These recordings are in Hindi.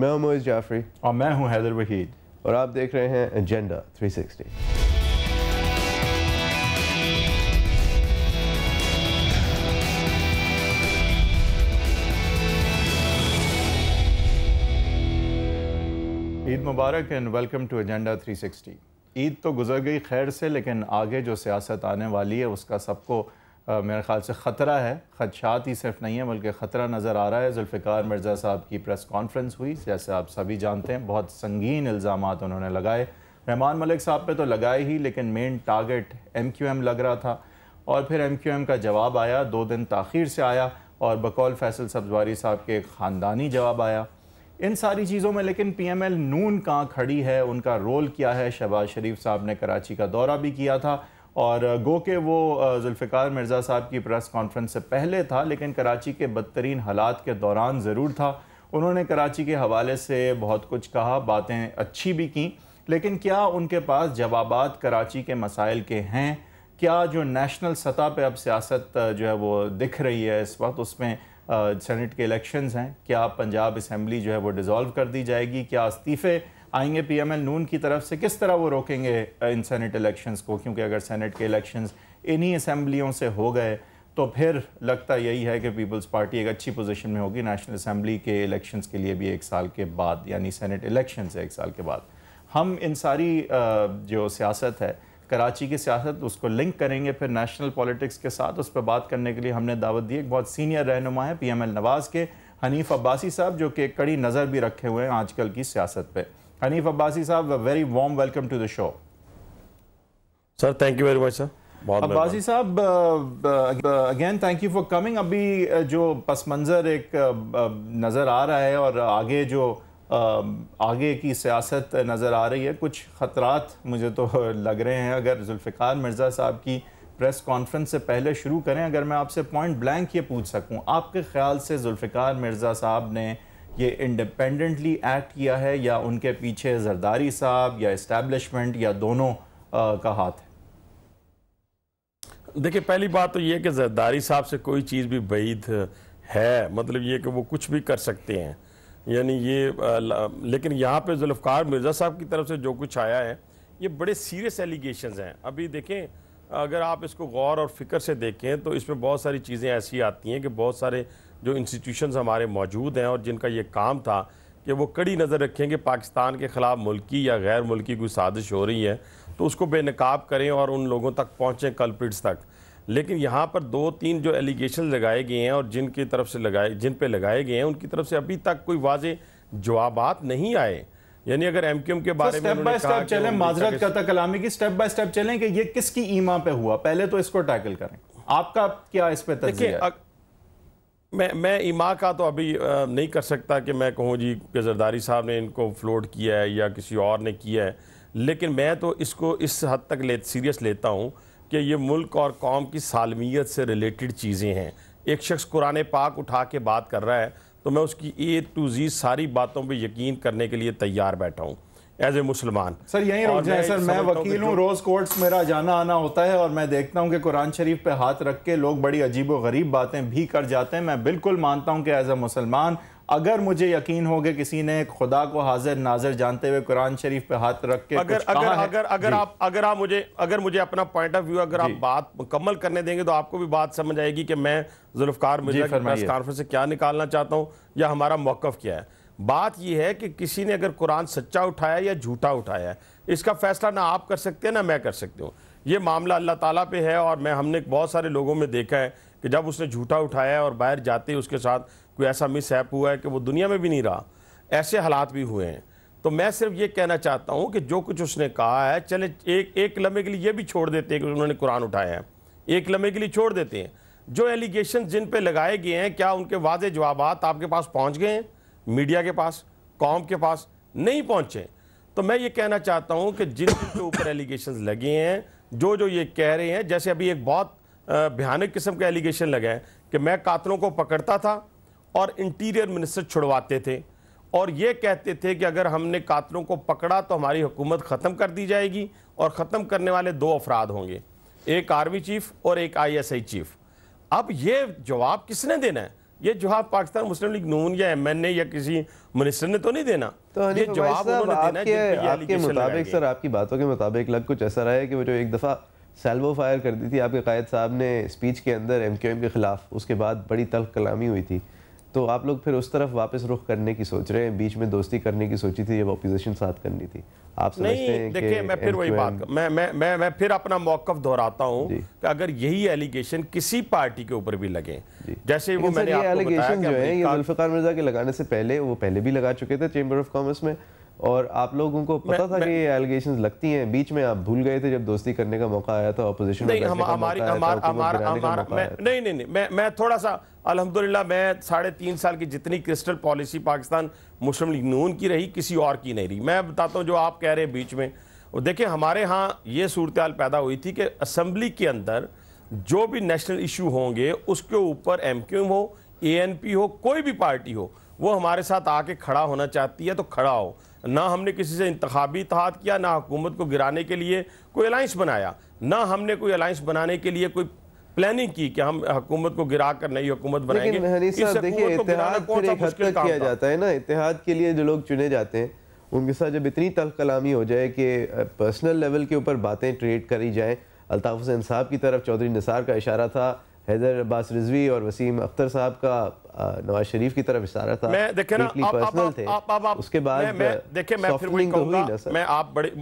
मैं हूं मोहित जाफरी और मैं हूं हैदर वहीद और आप देख रहे हैं एजेंडा 360 ईद मुबारक and welcome to agenda 360 Eid तो गुजर गई खैर से लेकिन आगे जो सियासत आने वाली है उसका सबको मेरे ख्याल से ख़तरा है खदशात ही सिर्फ नहीं है बल्कि ख़तरा नज़र आ रहा है जुल्फ़िकार मिर्ज़ा साहब की प्रेस कॉन्फ्रेंस हुई जैसे आप सभी जानते हैं बहुत संगीन इल्ज़ाम उन्होंने लगाए रहमान मलिक साहब पे तो लगाए ही लेकिन main target M Q M लग रहा था और फिर एम क्यू एम का जवाब आया दो दिन तखिर से आया और बकौल फैसल सब्जवारी साहब के एक ख़ानदानी जवाब आया इन सारी चीज़ों में लेकिन पी एम एल नून कहाँ खड़ी है उनका रोल क्या है शहबाज शरीफ साहब ने कराची का दौरा भी किया था और गो के वो जुल्फ़ार मिर्ज़ा साहब की प्रेस कॉन्फ्रेंस से पहले था लेकिन कराची के बदतरीन हालात के दौरान ज़रूर था उन्होंने कराची के हवाले से बहुत कुछ कहा बातें अच्छी भी कं लेकिन क्या उनके पास जवाब कराची के मसाइल के हैं क्या जो नेशनल सतह पे अब सियासत जो है वो दिख रही है इस वक्त उसमें सेनेट के इलेक्शंस हैं क्या पंजाब इसम्बली जो है वो डिज़ोल्व कर दी जाएगी क्या इस्तीफ़े आएंगे पीएमएल नून की तरफ से किस तरह वो रोकेंगे इन सेनेट इलेक्शंस को क्योंकि अगर सेनेट के इलेक्शंस इन्हीं असम्बलियों से हो गए तो फिर लगता यही है कि पीपल्स पार्टी एक अच्छी पोजिशन में होगी नेशनल असम्बली के इलेक्शन के लिए भी एक साल के बाद यानी सैनट इलेक्शन से एक साल के बाद हम इन सारी जो सियासत है कराची की सियासत उसको लिंक करेंगे फिर नेशनल पॉलिटिक्स के साथ उस पर बात करने के लिए हमने दावत दी एक बहुत सीनियर रहनुमा है पी एम एल नवाज़ के हनीफ अब्बासी साहब जो कि कड़ी नज़र भी रखे हुए हैं आजकल की सियासत पर Hanif Abbasi साहब very warm welcome to the show sir thank you very much sir Abbasi साहब again thank you for coming अभी जो पस मंज़र एक नज़र आ रहा है और आगे जो आगे की सियासत नज़र आ रही है कुछ ख़तरात मुझे तो लग रहे हैं अगर जुल्फ़िकार मिर्ज़ा साहब की प्रेस कॉन्फ्रेंस से पहले शुरू करें अगर मैं आपसे पॉइंट ब्लैंक ये पूछ सकूं आपके ख्याल से जुल्फ़िकार मिर्ज़ा साहब ने ये इंडिपेंडेंटली एक्ट किया है या उनके पीछे जरदारी साहब या इस्टेब्लिशमेंट या दोनों आ, का हाथ है देखिए पहली बात तो ये कि जरदारी साहब से कोई चीज़ भी बैद है मतलब ये कि वो कुछ भी कर सकते हैं यानी ये आ, लेकिन यहाँ पे जुल्फकार मिर्ज़ा साहब की तरफ से जो कुछ आया है ये बड़े सीरियस एलिगेशन हैं अभी देखें अगर आप इसको गौर और फिक्र से देखें तो इसमें बहुत सारी चीज़ें ऐसी आती हैं कि बहुत सारे जो इंस्टीट्यूशन हमारे मौजूद हैं और जिनका ये काम था कि वो कड़ी नज़र रखें कि पाकिस्तान के ख़िलाफ़ मुल्की या गैर मुल्की कोई साजिश हो रही है तो उसको बेनकाब करें और उन लोगों तक पहुँचें कल्प्रिट्स तक लेकिन यहाँ पर दो तीन जो एलिगेशन लगाए गए हैं और जिनकी तरफ से लगाए जिन पर लगाए गए हैं उनकी तरफ से अभी तक कोई वाज जवाब नहीं आए यानी अगर एमक्यूएम के बारे में स्टेप बाय स्टेप चलें माजरत करता कलामी की स्टेप बाय स्टेप चलें कि ये किसकी ईमा पे हुआ पहले तो इसको टैकल करें आपका क्या इस पर देखिए मैं मैं ईमा का तो अभी आ, नहीं कर सकता कि मैं कहूँ जी कि जरदारी साहब ने इनको फ्लोट किया है या किसी और ने किया है लेकिन मैं तो इसको इस हद तक ले सीरियस लेता हूँ कि ये मुल्क और कौम की सालमियत से रिलेटेड चीज़ें हैं एक शख्स कुरान पाक उठा के बात कर रहा है तो मैं उसकी ए टू जी सारी बातों पर यकीन करने के लिए तैयार बैठा हूँ एज ए मुसलमान सर यही रुक जाए सर मैं वकील हूँ रोज़ कोर्ट्स मेरा जाना आना होता है और मैं देखता हूँ कि कुरान शरीफ पे हाथ रख के लोग बड़ी अजीब व गरीब बातें भी कर जाते हैं मैं बिल्कुल मानता हूँ कि एज ए मुसलमान अगर मुझे यकीन हो गया किसी ने खुदा को हाजिर नाजिर जानते हुए कुरान शरीफ पे हाथ रख के अगर अगर अगर अगर, अगर आप अगर आप मुझे अगर मुझे अपना पॉइंट ऑफ व्यू अगर आप बात मुकम्मल करने देंगे तो आपको भी बात समझ आएगी कि मैं जुल्फकार मिर्जा से क्या निकालना चाहता हूँ या हमारा मौकफ क्या है बात यह है कि किसी ने अगर कुरान सच्चा उठाया या झूठा उठाया है इसका फैसला ना आप कर सकते हैं ना मैं कर सकती हूँ ये मामला अल्लाह ताला पे है और मैं हमने बहुत सारे लोगों में देखा है कि जब उसने झूठा उठाया है और बाहर जाते ही उसके साथ कोई ऐसा मिसहैप हुआ है कि वो दुनिया में भी नहीं रहा ऐसे हालात भी हुए हैं तो मैं सिर्फ ये कहना चाहता हूँ कि जो कुछ उसने कहा है चले एक एक लम्हे के लिए ये भी छोड़ देते हैं कि उन्होंने कुरान उठाया है एक लम्हे के लिए छोड़ देते हैं जो एलिगेशन जिन पे लगाए गए हैं क्या उनके वाजे जवाब आपके पास पहुँच गए हैं मीडिया के पास कौम के पास नहीं पहुँचे तो मैं ये कहना चाहता हूँ कि जिन के ऊपर एलिगेशन लगे हैं जो जो ये कह रहे हैं जैसे अभी एक बहुत भयानक किस्म का एलिगेशन लगा है कि मैं कातलों को पकड़ता था और इंटीरियर मिनिस्टर छुड़वाते थे और ये कहते थे कि अगर हमने कातलों को पकड़ा तो हमारी हुकूमत ख़त्म कर दी जाएगी और ख़त्म करने वाले दो अफराद होंगे एक आर्मी चीफ और एक आईएसआई चीफ अब ये जवाब किसने देना है ये जवाब पाकिस्तान मुस्लिम लीग नून या एम एन ए या किसी मिनिस्टर ने तो नहीं देना तो ये जवाब उन्होंने आपके मुताबिक सर आपकी बातों के मुताबिक लग कुछ ऐसा रहा है कि वो जो एक दफ़ा सेल्वो फायर कर दी थी आपके कायद साहब ने स्पीच के अंदर एम के ख़िलाफ़ उसके बाद बड़ी तल्ख कलामी हुई थी तो आप लोग फिर उस तरफ वापस रुख करने की सोच रहे हैं बीच में दोस्ती करने की सोची थी जब अपोजिशन साथ करनी थी आप समझते हैं देखिए मैं फिर वही बात मैं मैं मैं मैं फिर अपना मौकफ दोहराता हूँ कि अगर यही एलिगेशन किसी पार्टी के ऊपर भी लगे जैसे वो मैंने एलिगेशन जो है ये जुल्फिकार मिर्जा के लगाने से पहले वो पहले भी लगा चुके थे चेंबर ऑफ कॉमर्स में और आप लोगों को पता मैं, था मैं, कि एलिगेशन लगती हैं बीच में आप भूल गए थे जब दोस्ती करने का मौका आया था अपोजिशन नहीं हम, हमारी हमारा हमारा हमारा नहीं नहीं नहीं मैं मैं थोड़ा सा अलहमदिल्ला मैं साढ़े तीन साल की जितनी क्रिस्टल पॉलिसी पाकिस्तान मुस्लिम लीग नून की रही किसी और की नहीं रही मैं बताता हूँ जो आप कह रहे हैं बीच में देखिए हमारे यहाँ ये सूरत पैदा हुई थी कि असम्बली के अंदर जो भी नेशनल इशू होंगे उसके ऊपर एम हो ए एन पी हो कोई भी पार्टी हो वो हमारे साथ आके खड़ा होना चाहती है तो खड़ा हो ना हमने किसी से इंतबी इतिहाद किया ना हुकूमत को गिराने के लिए कोई अलाइंस बनाया ना हमने कोई अलाइंस बनाने के लिए कोई प्लानिंग की कि हम हुकूमत को गिरा कर नई हुकूमत बनाएंगे देखिए इतिहाद किया जाता है ना इतिहाद के लिए जो लोग चुने जाते हैं उनके साथ जब इतनी तल कलामी हो जाए कि पर्सनल लेवल के ऊपर बातें ट्रेड करी जाएँ अलताफ़ हुसैन साहब की तरफ चौधरी निसार का इशारा था हैदर अब्बास रिजवी और वसीम अख्तर साहब का नवाज शरीफ की तरफ इशारा था मैं देखे ना आप, आप, आप, आप, आप, आप, उसके बाद मैं, मैं मैं फिर वही तो कहूँगा मैं आप बड़े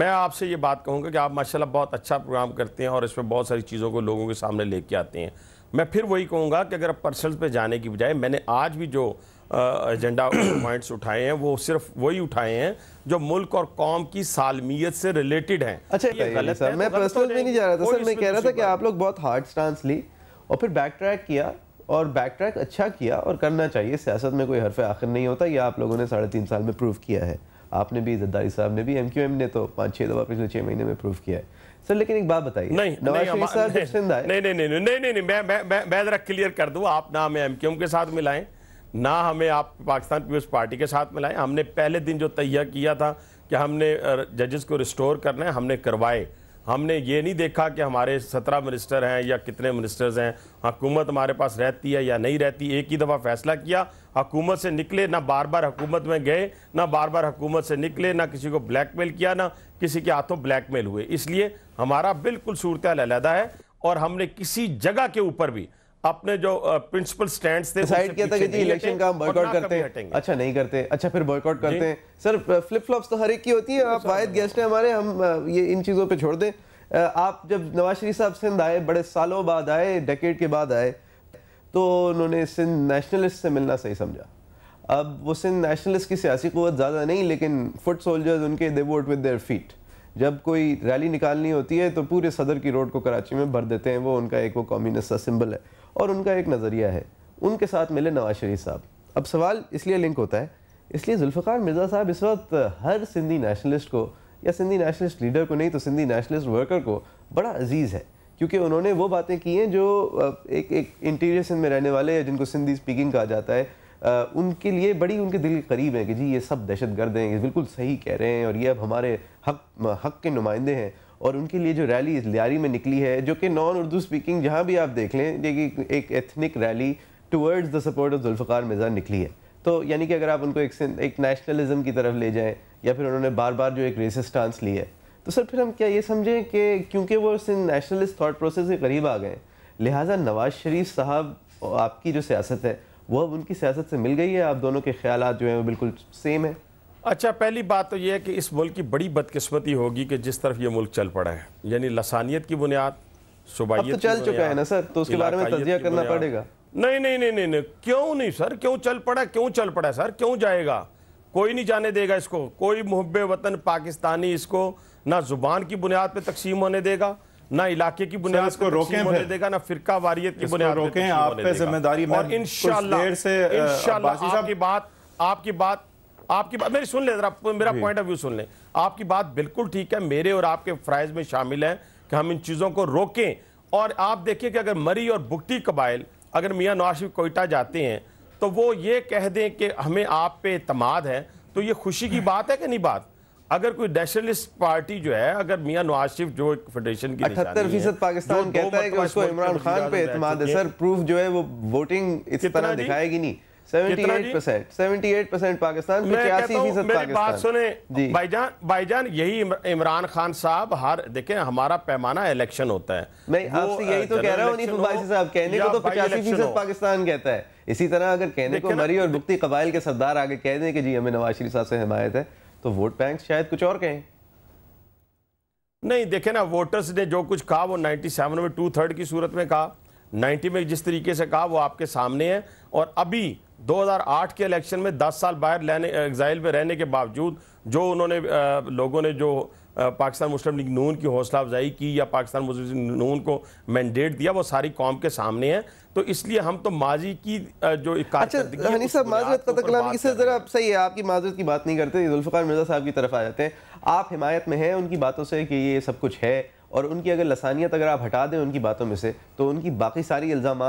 मैं आपसे ये बात कहूँगा कि आप माशाल्लाह बहुत अच्छा प्रोग्राम करते हैं और इसमें बहुत सारी चीज़ों को लोगों के सामने लेके आते हैं मैं फिर वही कहूँगा कि अगर आप पर्सनल पे जाने की बजाय मैंने आज भी जो एजेंडा पॉइंट्स उठाए हैं वो सिर्फ वही उठाए हैं जो मुल्क और कौम की सालमियत से रिलेटेड हैं अच्छा ये गलत सर मैं पर्सनल तो में नहीं जा रहा था सर मैं कह रहा था कि आप लोग बहुत हार्ड स्टांस ली और फिर बैक ट्रैक किया और बैक ट्रैक अच्छा किया और करना चाहिए सियासत में कोई हरफ आखिर नहीं होता यह आप लोगों ने साढ़े तीन साल में प्रूव किया है आपने भी जद्दारी साहब ने भी एम क्यू एम ने तो पाँच छः दफ़ा पिछले छः महीने में प्रूव किया है सर लेकिन एक बात बताइए नहीं नवाज शरीफ साहब नहीं नहीं नहीं नहीं नहीं मैं मैं मैं जरा क्लियर कर दूँ आप ना क्यू एम के साथ मिलाएं ना हमें आप पाकिस्तान पीपल्स पार्टी के साथ मिलाएं हमने पहले दिन जो तैयार किया था कि हमने जजेस को रिस्टोर करना है हमने करवाए हमने ये नहीं देखा कि हमारे सत्रह मिनिस्टर हैं या कितने मिनिस्टर्स हैं हकूमत हमारे पास रहती है या नहीं रहती एक ही दफ़ा फैसला किया हकूमत से निकले ना बार बार हकूमत में गए ना बार बार हकूमत से निकले ना किसी को ब्लैकमेल किया ना किसी के हाथों ब्लैकमेल हुए इसलिए हमारा बिल्कुल सूरत अलहदा है और हमने किसी जगह के ऊपर भी अपने जो प्रिंसिपल स्टैंड थे डिसाइड किया था कि जी इलेक्शन का हम बॉयकॉट करते हैं अच्छा नहीं करते अच्छा फिर बॉयकॉट करते हैं सर फ्लिप फ्लॉप्स तो हर एक की होती है आप वायद अच्छा। गेस्ट हैं हमारे हम ये इन चीज़ों पे छोड़ दें आप जब नवाज शरीफ साहब सिंध आए बड़े सालों बाद आए डेकेड के बाद आए तो उन्होंने सिंध नेशनलिस्ट से मिलना सही समझा अब वो सिंध नेशनलिस्ट की सियासी क़वत ज़्यादा नहीं लेकिन फुट सोल्जर्स उनके they vote with their feet जब कोई रैली निकालनी होती है तो पूरे सदर की रोड को कराची में भर देते हैं वो उनका एक वो कम्युनिस्ट सिंबल है और उनका एक नज़रिया है उनके साथ मिले नवाज शरीफ साहब अब सवाल इसलिए लिंक होता है इसलिए जुल्फ़ार मिर्ज़ा साहब इस वक्त हर सिंधी नेशनलिस्ट को या सिंधी नेशनलिस्ट लीडर को नहीं तो सिंधी नेशनलिस्ट वर्कर को बड़ा अजीज़ है क्योंकि उन्होंने वो बातें की हैं जो एक एक इंटीरियर सिंध में रहने वाले या जिनको सिंधी स्पीकिंग कहा जाता है उनके लिए बड़ी उनके दिल के करीब है कि जी ये सब दहशत गर्द हैं ये बिल्कुल सही कह रहे हैं और ये अब हमारे हक हक के नुमाइंदे हैं और उनके लिए जो रैली इस लियारी में निकली है जो कि नॉन उर्दू स्पीकिंग जहाँ भी आप देख लें देखिए एक ethnic rally towards the support of Zulfiqar Mirza निकली है तो यानी कि अगर आप उनको एक एक नेशनलिज्म की तरफ ले जाएँ या फिर उन्होंने बार बार जो एक रेसिस स्टांस ली है तो सर फिर हम क्या ये समझें कि क्योंकि वो उस नेशनलिस्ट थाट प्रोसेस के करीब आ गए लिहाजा नवाज शरीफ साहब आपकी जो सियासत है वह उनकी सियासत से मिल गई है आप दोनों के ख्याल जो हैं वो बिल्कुल सेम है अच्छा पहली बात तो यह है कि इस मुल्क की बड़ी बदकस्मती होगी कि जिस तरफ ये मुल्क चल पड़ा है यानी लसानियत की बुनियाद सुबाइयत तो चल चुका है ना सर तो उसके बारे में तजिया करना पड़ेगा नहीं नहीं नहीं नहीं नहीं क्यों नहीं सर क्यों चल पड़ा क्यों चल पड़ा सर क्यों जाएगा कोई नहीं जाने देगा इसको कोई मुहब वतन पाकिस्तानी इसको ना ज़ुबान की बुनियाद पर तकसीम होने देगा ना इलाके की बुनियाद को रोके होने देगा ना फिरका वारियत की बुनियाद तो रोके आप जिम्मेदारी और इंशाल्लाह से आपकी बात आपकी बात आपकी बात मेरी सुन ले जरा मेरा पॉइंट ऑफ व्यू सुन ले आपकी बात बिल्कुल ठीक है मेरे और आपके फ़्राइज में शामिल है कि हम इन चीज़ों को रोकें और आप देखिए कि अगर मरी और बुकटी कबाइल अगर मियाँ नवाज कोयटा जाते हैं तो वो ये कह दें कि हमें आप पे अतमाद है तो ये खुशी की बात है कि नहीं बात अगर कोई नेशनलिस्ट पार्टी जो है अगर मियां नवाज शरीफ जो फेडरेशन की अठहत्तर फीसद पाकिस्तान कहता है कि उसको इमरान खान पे एतमाद है सर प्रूफ जो है वो वोटिंग इस तरह दिखाएगी नहीं 78% 78% पाकिस्तान बात सुने भाईजान भाईजान यही इमरान खान साहब हर देखें हमारा पैमाना इलेक्शन होता है मैं आपसे यही तो कह रहा हूँ साहब कहने को तो पचासी फीसद पाकिस्तान कहता है इसी तरह अगर कहने को मरी और मुक्ति कबाइल के सरदार आगे कह दें कि जी हमें नवाज शरीफ साहब से हिमायत है तो वोट बैंक शायद कुछ और कहें नहीं देखे ना वोटर्स ने जो कुछ कहा वो 97 में टू थर्ड की सूरत में कहा 90 में जिस तरीके से कहा वो आपके सामने है और अभी 2008 के इलेक्शन में 10 साल बाहर लेने एग्जाइल में रहने के बावजूद जो उन्होंने लोगों ने जो पाकिस्तान मुस्लिम लीग नून की हौसला अफजाई की या पाकिस्तान मुस्लिम लीग नून को मैंडेट दिया वो सारी कौम के सामने है तो इसलिए हम तो माजी की जो अच्छा, सही है आपकी माजरत की बात नहीं करते जुल्फ़ार मिर्ज़ा साहब की तरफ आ जाते हैं आप हिमायत में हैं उनकी बातों से कि ये सब कुछ है और उनकी अगर लसानियत अगर आप हटा दें उनकी बातों में से तो उनकी बाकी सारी इल्ज़ाम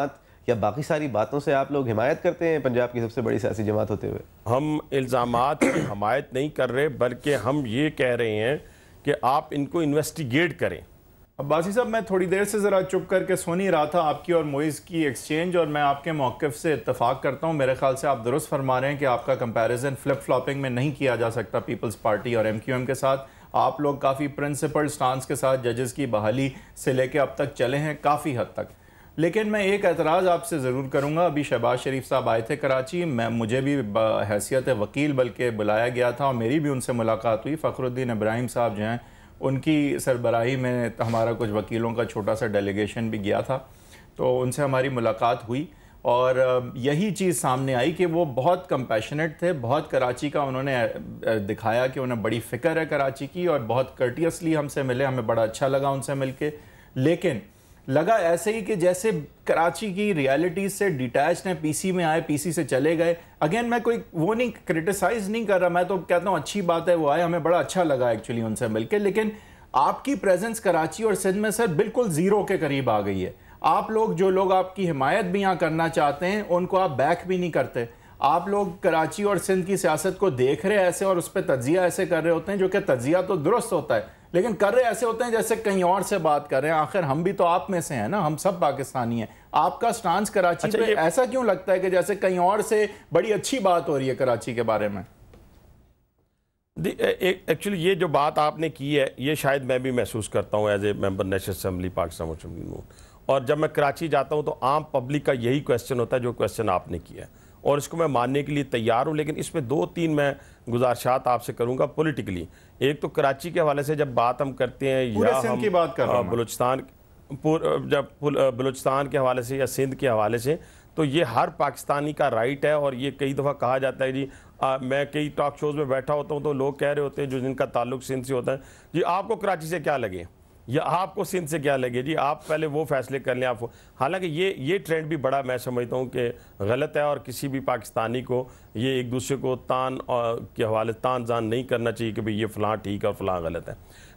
या बाकी सारी बातों से आप लोग हिमायत करते हैं पंजाब की सबसे बड़ी सियासी जमात होते हुए हम इल्ज़ाम हमायत नहीं कर रहे बल्कि हम ये कह रहे हैं कि आप इनको इन्वेस्टिगेट करें अब्बासी साहब मैं थोड़ी देर से ज़रा चुप करके सुन ही रहा था आपकी और मोइज़ की एक्सचेंज और मैं आपके मौक़ से इतफाक़ करता हूँ मेरे ख्याल से आप दुरुस्त फरमा रहे हैं कि आपका कंपैरिजन फ्लिप फ्लॉपिंग में नहीं किया जा सकता पीपल्स पार्टी और एमक्यूएम के साथ आप लोग काफ़ी प्रिंसिपल स्टांस के साथ जजेस की बहाली से लेके अब तक चले हैं काफ़ी हद तक लेकिन मैं एक एतराज़ आपसे ज़रूर करूँगा अभी शहबाज शरीफ साहब आए थे कराची मैं मुझे भी हैसियत वकील बल्कि बुलाया गया था और मेरी भी उनसे मुलाकात हुई फ़खरुद्दीन इब्राहिम साहब जो हैं उनकी सरबराही में हमारा कुछ वकीलों का छोटा सा डेलीगेशन भी गया था तो उनसे हमारी मुलाकात हुई और यही चीज़ सामने आई कि वो बहुत कंपैशनेट थे बहुत कराची का उन्होंने दिखाया कि उन्हें बड़ी फ़िक्र है कराची की और बहुत कर्टियसली हमसे मिले हमें बड़ा अच्छा लगा उनसे मिल लेकिन लगा ऐसे ही कि जैसे कराची की रियलिटी से डिटैच हैं पीसी में आए पीसी से चले गए अगेन मैं कोई वो नहीं क्रिटिसाइज नहीं कर रहा मैं तो कहता हूँ अच्छी बात है वो आए हमें बड़ा अच्छा लगा एक्चुअली उनसे मिलकर लेकिन आपकी प्रेजेंस कराची और सिंध में सर बिल्कुल ज़ीरो के करीब आ गई है आप लोग जो लोग आपकी हिमायत भी यहाँ करना चाहते हैं उनको आप बैक भी नहीं करते आप लोग कराची और सिंध की सियासत को देख रहे ऐसे और उस पर तजिया ऐसे कर रहे होते हैं जो कि तजिया तो दुरुस्त होता है लेकिन कर रहे ऐसे होते हैं जैसे कहीं और से बात कर रहे हैं आखिर हम भी तो आप में से हैं ना हम सब पाकिस्तानी हैं आपका स्टांस कराची अच्छा पे ऐसा क्यों लगता है कि जैसे कहीं और से बड़ी अच्छी बात हो रही है कराची के बारे में एक्चुअली ये जो बात आपने की है ये शायद मैं भी महसूस करता हूँ as a member national assembly Pakistan Muslim League और जब मैं कराची जाता हूँ तो आम पब्लिक का यही क्वेश्चन होता है जो क्वेश्चन आपने किया है और इसको मैं मानने के लिए तैयार हूँ लेकिन इसमें दो तीन मैं गुजारशात आपसे करूँगा पोलिटिकली एक तो कराची के हवाले से जब बात हम करते हैं या हम की बात कर बलूचिस्तान जब बलोचिस्तान के हवाले से या सिंध के हवाले से तो ये हर पाकिस्तानी का राइट है और ये कई दफ़ा कहा जाता है जी आ, मैं कई टॉक शोज़ में बैठा होता हूँ तो लोग कह रहे होते हैं जो जिनका ताल्लुक सिंध से होता है जी आपको कराची से क्या लगे या आपको सिंध से क्या लगे जी आप पहले वो फैसले कर लें आप हालांकि ये ये ट्रेंड भी बड़ा मैं समझता हूँ कि गलत है और किसी भी पाकिस्तानी को ये एक दूसरे को तान और के हवाले तान जान नहीं करना चाहिए कि भाई ये फ़लाँ ठीक है और फ़लाँ गलत है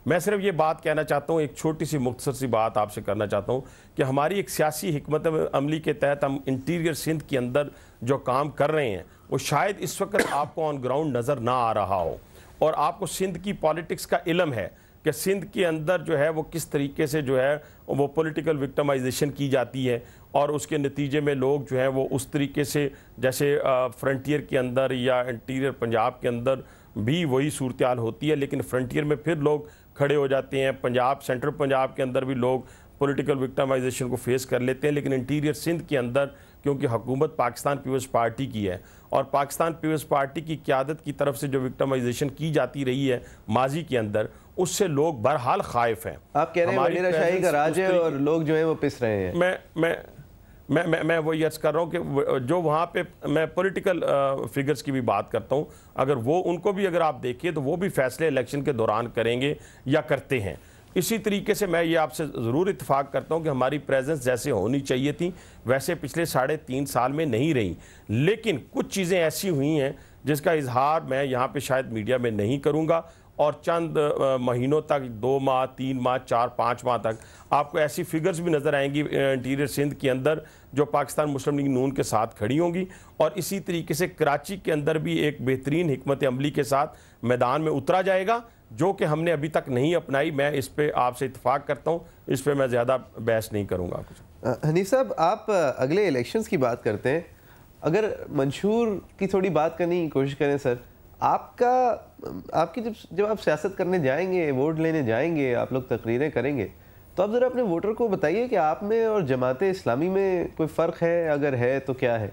मैं सिर्फ ये बात कहना चाहता हूँ एक छोटी सी मुख्तर सी बात आपसे करना चाहता हूँ कि हमारी एक सियासी हमत अमली के तहत हम इंटीरियर सिंध के अंदर जो काम कर रहे हैं वो शायद इस वक्त आपको ऑन ग्राउंड नज़र ना आ रहा हो और आपको सिंध की पॉलिटिक्स का इलम है कि सिंध के अंदर जो है वो किस तरीके से जो है वो पॉलिटिकल विक्टमाइजेशन की जाती है और उसके नतीजे में लोग जो है वो उस तरीके से जैसे फ्रंटियर के अंदर या इंटीरियर पंजाब के अंदर भी वही सूरत होती है लेकिन फ्रंटियर में फिर लोग खड़े हो जाते हैं पंजाब सेंट्रल पंजाब के अंदर भी लोग पॉलिटिकल विक्टमाइजेशन को फेस कर लेते हैं लेकिन इंटीरियर सिंध के अंदर क्योंकि हुकूमत पाकिस्तान पीपल्स पार्टी की है और पाकिस्तान पीपल्स पार्टी की क्यादत की तरफ से जो विक्टमाइजेशन की जाती रही है माजी के अंदर उससे लोग बहरहाल खाइफ हैं आप कह रहे हैं शाही का राज है और लोग जो है वो पिस रहे हैं मैं मैं मैं मैं मैं वो अर्ज़ कर रहा हूँ कि जो वहाँ पे मैं पॉलिटिकल फिगर्स की भी बात करता हूँ अगर वो उनको भी अगर आप देखिए तो वो भी फैसले इलेक्शन के दौरान करेंगे या करते हैं इसी तरीके से मैं ये आपसे ज़रूर इतफाक़ करता हूँ कि हमारी प्रेजेंस जैसे होनी चाहिए थी वैसे पिछले साढ़े तीन साल में नहीं रही लेकिन कुछ चीज़ें ऐसी हुई हैं जिसका इजहार मैं यहाँ पे शायद मीडिया में नहीं करूँगा और चंद महीनों तक दो माह तीन माह चार पाँच माह तक आपको ऐसी फिगर्स भी नज़र आएंगी इंटीरियर सिंध के अंदर जो पाकिस्तान मुस्लिम लीग नून के साथ खड़ी होंगी और इसी तरीके से कराची के अंदर भी एक बेहतरीन हमत अमली के साथ मैदान में उतरा जाएगा जो कि हमने अभी तक नहीं अपनाई मैं इस पर आपसे इतफाक़ करता हूँ इस पर मैं ज़्यादा बहस नहीं करूँगा कुछ साहब आप अगले इलेक्शंस की बात करते हैं अगर मंशूर की थोड़ी बात करने की कोशिश करें सर आपका आपकी जब जब आप सियासत करने जाएंगे वोट लेने जाएंगे आप लोग तकरीरें करेंगे तो आप ज़रा अपने वोटर को बताइए कि आप में और जमात इस्लामी में कोई फ़र्क है अगर है तो क्या है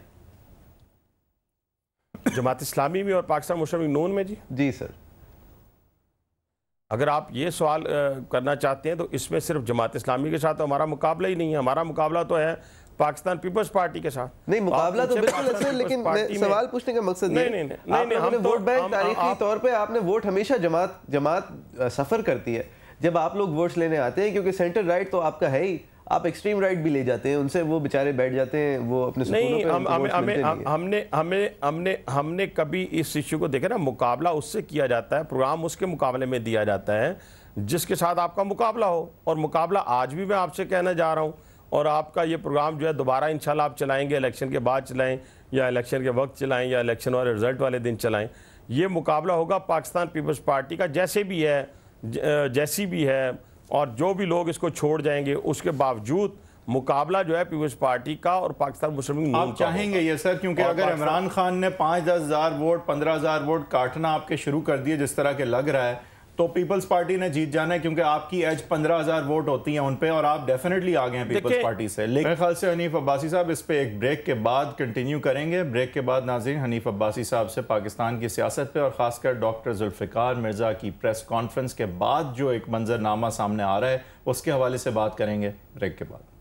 जमात इस्लामी में और पाकिस्तान मुशरफ नून में जी जी सर अगर आप ये सवाल करना चाहते हैं तो इसमें सिर्फ जमात इस्लामी के साथ तो हमारा मुकाबला ही नहीं है हमारा मुकाबला तो है पाकिस्तान पीपल्स पार्टी के साथ नहीं मुकाबला तो बिल्कुल अच्छा लेकिन सवाल पूछने का मकसद नहीं नहीं नहीं, नहीं, नहीं तो- वोट बैंक तारीखी तौर पे आपने वोट हमेशा जमात जमात सफर करती है जब आप लोग वोट्स लेने आते हैं क्योंकि सेंटर राइट तो आपका है ही आप एक्सट्रीम राइट भी ले जाते हैं उनसे वो बेचारे बैठ जाते हैं वो अपने नहीं हम हमें हमें हमने हमें हमने हमने कभी इस इश्यू को देखा ना मुकाबला उससे किया जाता है प्रोग्राम उसके मुकाबले में दिया जाता है जिसके साथ आपका मुकाबला हो और मुकाबला आज भी मैं आपसे कहना जा रहा हूँ और आपका ये प्रोग्राम जो है दोबारा इन आप चलाएँगे इलेक्शन के बाद चलाएँ या इलेक्शन के वक्त चलाएँ या इलेक्शन वाले रिज़ल्ट वाले दिन चलाएँ ये मुकाबला होगा पाकिस्तान पीपल्स पार्टी का जैसे भी है जैसी भी है और जो भी लोग इसको छोड़ जाएंगे उसके बावजूद मुकाबला जो है पीपल्स पार्टी का और पाकिस्तान मुस्लिम लीग आप चाहेंगे ये सर क्योंकि अगर इमरान खान ने पाँच दस हज़ार वोट पंद्रह हज़ार वोट काटना आपके शुरू कर दिए जिस तरह के लग रहा है तो पीपल्स पार्टी ने जीत जाना है क्योंकि आपकी एज पंद्रह हजार वोट होती है उन पे और आप डेफिनेटली आ गए हैं पीपल्स पार्टी से लेकिन मेरे ख्याल से हनीफ अब्बासी साहब इस पे एक ब्रेक के बाद कंटिन्यू करेंगे ब्रेक के बाद नाजी हनीफ अब्बासी साहब से पाकिस्तान की सियासत पे और ख़ासकर डॉक्टर जुल्फ़िकार मिर्ज़ा की प्रेस कॉन्फ्रेंस के बाद जो एक मंजरनामा सामने आ रहा है उसके हवाले से बात करेंगे ब्रेक के बाद